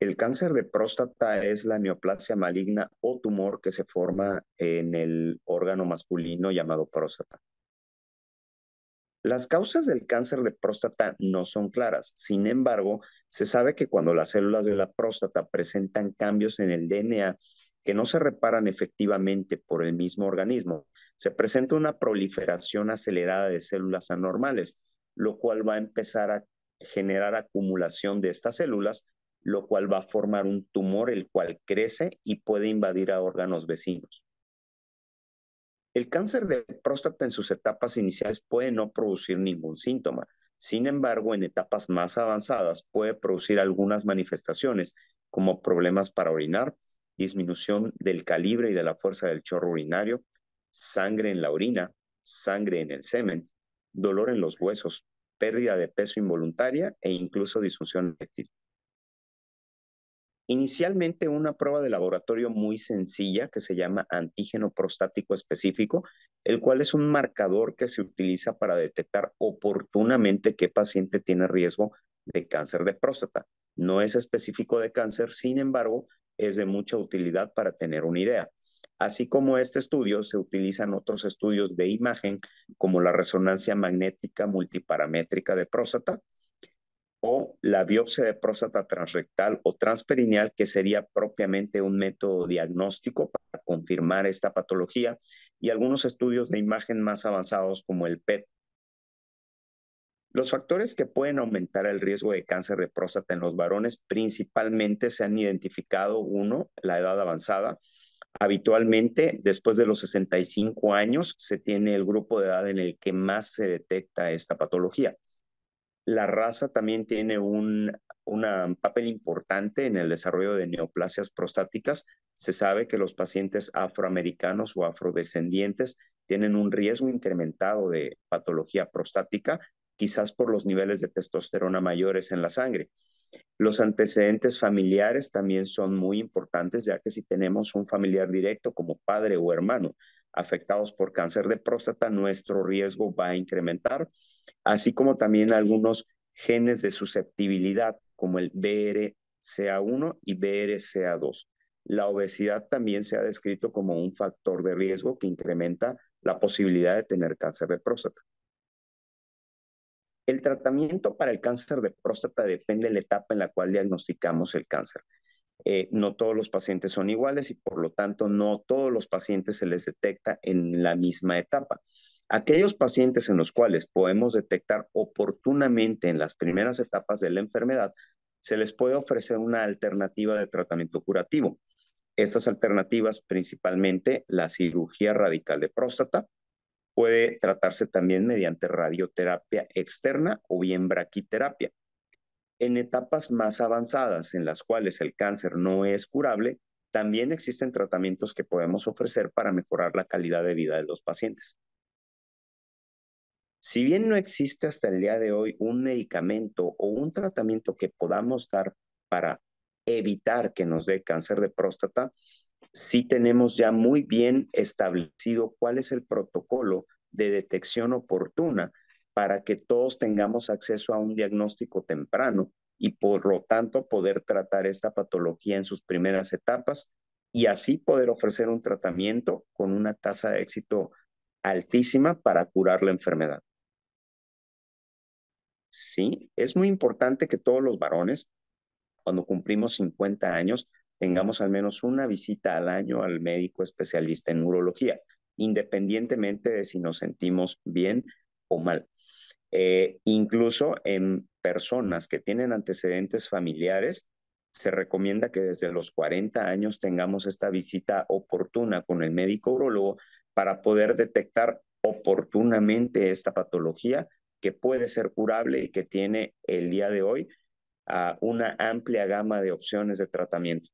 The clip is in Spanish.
El cáncer de próstata es la neoplasia maligna o tumor que se forma en el órgano masculino llamado próstata. Las causas del cáncer de próstata no son claras. Sin embargo, se sabe que cuando las células de la próstata presentan cambios en el DNA que no se reparan efectivamente por el mismo organismo, se presenta una proliferación acelerada de células anormales, lo cual va a empezar a generar acumulación de estas células lo cual va a formar un tumor el cual crece y puede invadir a órganos vecinos. El cáncer de próstata en sus etapas iniciales puede no producir ningún síntoma. Sin embargo, en etapas más avanzadas puede producir algunas manifestaciones como problemas para orinar, disminución del calibre y de la fuerza del chorro urinario, sangre en la orina, sangre en el semen, dolor en los huesos, pérdida de peso involuntaria e incluso disfunción eréctil. Inicialmente una prueba de laboratorio muy sencilla que se llama antígeno prostático específico, el cual es un marcador que se utiliza para detectar oportunamente qué paciente tiene riesgo de cáncer de próstata. No es específico de cáncer, sin embargo, es de mucha utilidad para tener una idea. Así como este estudio, se utilizan otros estudios de imagen como la resonancia magnética multiparamétrica de próstata, o la biopsia de próstata transrectal o transperineal, que sería propiamente un método diagnóstico para confirmar esta patología, y algunos estudios de imagen más avanzados como el PET. Los factores que pueden aumentar el riesgo de cáncer de próstata en los varones principalmente se han identificado, uno, la edad avanzada. Habitualmente, después de los 65 años, se tiene el grupo de edad en el que más se detecta esta patología la raza también tiene un papel importante en el desarrollo de neoplasias prostáticas. Se sabe que los pacientes afroamericanos o afrodescendientes tienen un riesgo incrementado de patología prostática, quizás por los niveles de testosterona mayores en la sangre. Los antecedentes familiares también son muy importantes, ya que si tenemos un familiar directo como padre o hermano afectados por cáncer de próstata, nuestro riesgo va a incrementar así como también algunos genes de susceptibilidad, como el BRCA1 y BRCA2. La obesidad también se ha descrito como un factor de riesgo que incrementa la posibilidad de tener cáncer de próstata. El tratamiento para el cáncer de próstata depende de la etapa en la cual diagnosticamos el cáncer. Eh, no todos los pacientes son iguales y por lo tanto no todos los pacientes se les detecta en la misma etapa. Aquellos pacientes en los cuales podemos detectar oportunamente en las primeras etapas de la enfermedad, se les puede ofrecer una alternativa de tratamiento curativo. Estas alternativas, principalmente la cirugía radical de próstata, puede tratarse también mediante radioterapia externa o bien braquiterapia. En etapas más avanzadas en las cuales el cáncer no es curable, también existen tratamientos que podemos ofrecer para mejorar la calidad de vida de los pacientes. Si bien no existe hasta el día de hoy un medicamento o un tratamiento que podamos dar para evitar que nos dé cáncer de próstata, sí tenemos ya muy bien establecido cuál es el protocolo de detección oportuna para que todos tengamos acceso a un diagnóstico temprano y por lo tanto poder tratar esta patología en sus primeras etapas y así poder ofrecer un tratamiento con una tasa de éxito altísima para curar la enfermedad. Sí, es muy importante que todos los varones, cuando cumplimos 50 años, tengamos al menos una visita al año al médico especialista en urología, independientemente de si nos sentimos bien o mal. Eh, incluso en personas que tienen antecedentes familiares, se recomienda que desde los 40 años tengamos esta visita oportuna con el médico urologo para poder detectar oportunamente esta patología que puede ser curable y que tiene el día de hoy una amplia gama de opciones de tratamiento.